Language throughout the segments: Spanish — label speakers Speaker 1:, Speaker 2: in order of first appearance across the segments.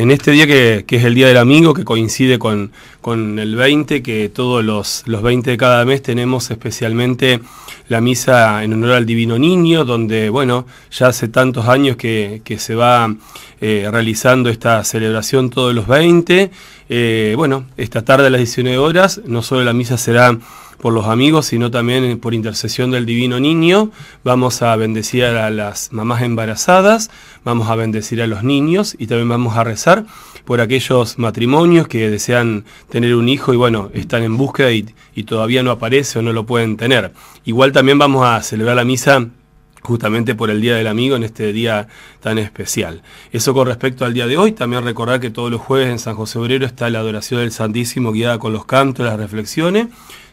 Speaker 1: en este día que, es el Día del Amigo, que coincide con, el 20, que todos los, los, 20 de cada mes tenemos especialmente la misa en honor al Divino Niño, donde, bueno, ya hace tantos años que, se va eh, realizando esta celebración todos los 20. Eh, bueno, esta tarde a las 19 horas, no solo la misa será por los amigos, sino también por intercesión del Divino Niño. Vamos a bendecir a las mamás embarazadas, vamos a bendecir a los niños y también vamos a rezar por aquellos matrimonios que desean tener un hijo y bueno, están en búsqueda y, todavía no aparece o no lo pueden tener. Igual también vamos a celebrar la misa justamente por el Día del Amigo en este día tan especial. Eso con respecto al día de hoy, también recordar que todos los jueves en San José Obrero está la adoración del Santísimo guiada con los cantos, las reflexiones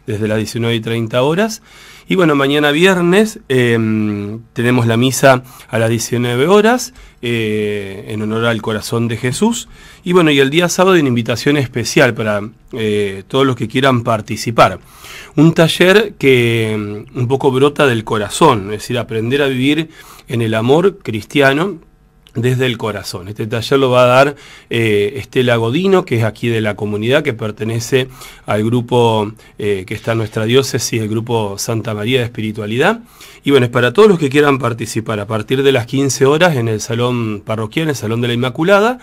Speaker 1: desde las 19 y 30 horas. Y bueno, mañana viernes em, tenemos la misa a las 19 horas eh, en honor al corazón de Jesús. Y bueno, y el día sábado una invitación especial para eh, todos los que quieran participar. Un taller que em, un poco brota del corazón, es decir, aprender a vivir en el amor cristiano desde el corazón. Este taller lo va a dar eh, Estela Godino, que es aquí de la comunidad, que pertenece al grupo eh, que está nuestra diócesis, el grupo Santa María de Espiritualidad. Y bueno, es para todos los que quieran participar a partir de las 15 horas en el salón parroquial, en el Salón de la Inmaculada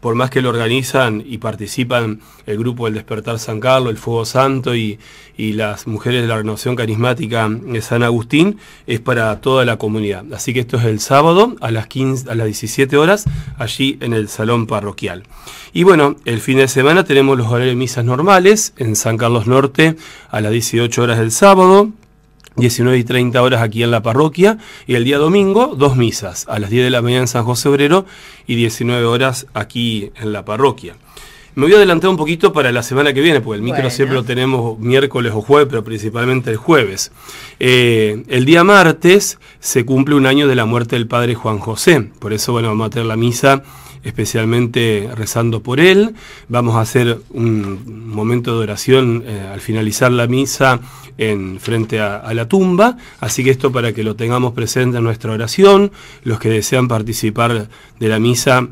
Speaker 1: por más que lo organizan y participan el grupo del Despertar San Carlos, el Fuego Santo y, las mujeres de la Renovación Carismática de San Agustín, es para toda la comunidad. Así que esto es el sábado a las, a las 17 horas, allí en el Salón Parroquial. Y bueno, el fin de semana tenemos los horarios de misas normales en San Carlos Norte a las 18 horas del sábado, 19 y 30 horas aquí en la parroquia y el día domingo dos misas, a las 10 de la mañana en San José Obrero y 19 horas aquí en la parroquia. Me voy a adelantar un poquito para la semana que viene, porque el micro siempre lo tenemos miércoles o jueves, pero principalmente el jueves. Eh, el día martes se cumple un año de la muerte del padre Juan José, por eso bueno, vamos a tener la misa especialmente rezando por él. Vamos a hacer un momento de oración eh, al finalizar la misa en, frente a, la tumba. Así que esto para que lo tengamos presente en nuestra oración, los que desean participar de la misa.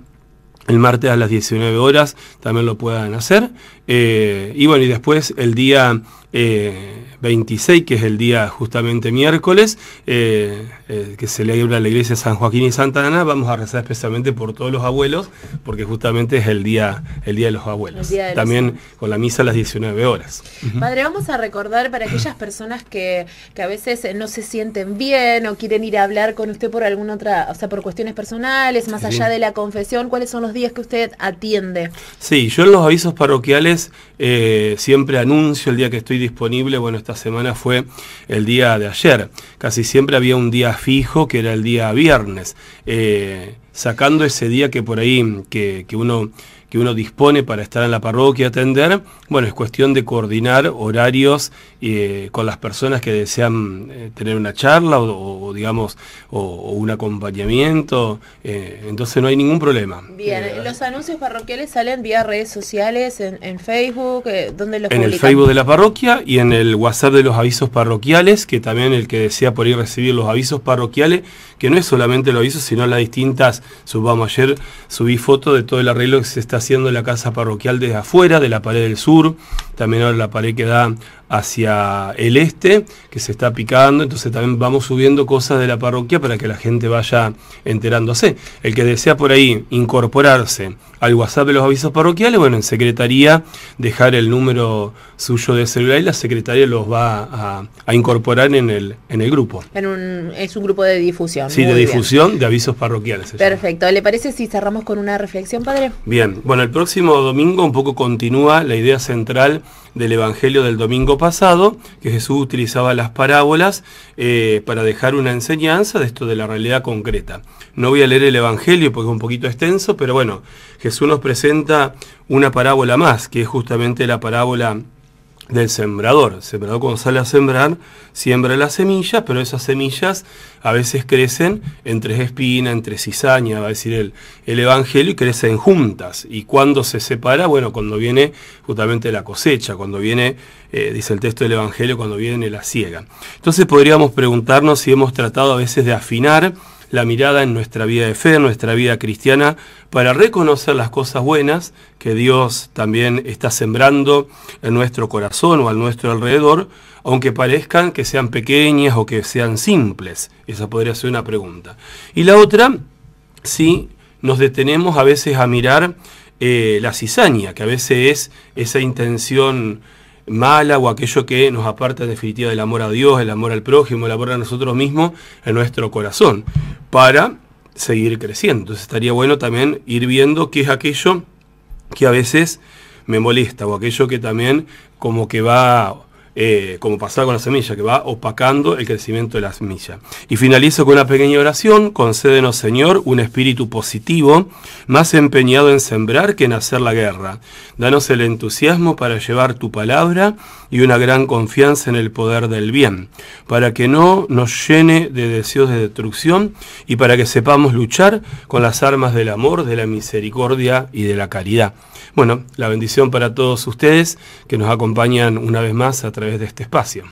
Speaker 1: El martes a las 19 horas también lo puedan hacer. Eh, y bueno, y después el día eh, 26, que es el día justamente miércoles, eh, eh se que celebra la iglesia San Joaquín y Santa Ana, vamos a rezar especialmente por todos los abuelos, porque justamente es el día, el día de los abuelos. También con la misa a las 19 horas. Padre, vamos a recordar para aquellas personas que, a veces no se sienten bien o quieren ir a hablar con usted por alguna otra, o sea, por cuestiones personales, más allá de la confesión, ¿cuáles son los días que usted atiende? Sí, yo en los avisos parroquiales eh, siempre anuncio el día que estoy disponible, bueno, este esta semana fue el día de ayer. Casi siempre había un día fijo que era el día viernes. Eh, sacando ese día que por ahí que, que uno que uno dispone para estar en la parroquia, atender, bueno, es cuestión de coordinar horarios eh, con las personas que desean eh, tener una charla o, digamos, o, un acompañamiento, eh, entonces no hay ningún problema. Bien, ¿los anuncios parroquiales salen vía redes sociales, en, Facebook, donde los En el Facebook de la parroquia y en el WhatsApp de los avisos parroquiales, que también el que desea por ahí recibir los avisos parroquiales, que no es solamente los avisos, sino las distintas subamos. Ayer subí fotos de todo el arreglo que se está haciendo en la casa parroquial desde afuera, de la pared del sur, también ahora la pared que da hacia el este, que se está picando, entonces también vamos subiendo cosas de la parroquia para que la gente vaya enterándose. El que desea por ahí incorporarse al WhatsApp de los avisos parroquiales, bueno, en secretaría dejar el número suyo de celular y la secretaria los va a, incorporar en el, en el grupo. es un grupo de difusión. Sí, de difusión de avisos parroquiales. Perfecto, ¿le parece si cerramos con una reflexión, padre? Bien, bueno, el próximo domingo un poco continúa la idea central del Evangelio del Domingo pasado, que Jesús utilizaba las parábolas eh, para dejar una enseñanza de esto de la realidad concreta. No voy a leer el Evangelio porque es un poquito extenso, pero bueno, Jesús nos presenta una parábola más, que es justamente la parábola del sembrador. El sembrador cuando sale a sembrar, siembra las semillas, pero esas semillas a veces crecen entre espina, entre cizaña, va a decir el, el Evangelio, y crecen juntas. Y cuando se separa, bueno, cuando viene justamente la cosecha, cuando viene, eh, dice el texto del Evangelio, cuando viene la siega. Entonces podríamos preguntarnos si hemos tratado a veces de afinar la mirada en nuestra vida de fe, en nuestra vida cristiana, para reconocer las cosas buenas que Dios también está sembrando en nuestro corazón o a nuestro alrededor, aunque parezcan que sean pequeñas o que sean simples. Esa podría ser una pregunta. Y la otra, si nos detenemos a veces a mirar eh, la cizaña, que a veces es esa intención mala o aquello que nos aparta en definitiva del amor a Dios, el amor al prójimo, el amor a nosotros mismos en nuestro corazón, para seguir creciendo. Entonces estaría bueno también ir viendo qué es aquello que a veces me molesta o aquello que también como que va eh, como pasaba con la semilla, que va opacando el crecimiento de la semilla. Y finalizo con una pequeña oración, concédenos Señor un espíritu positivo, más empeñado en sembrar que en hacer la guerra. Danos el entusiasmo para llevar tu palabra y una gran confianza en el poder del bien, para que no nos llene de deseos de destrucción y para que sepamos luchar con las armas del amor, de la misericordia y de la caridad. Bueno, la bendición para todos ustedes que nos acompañan una vez más a través de este espacio.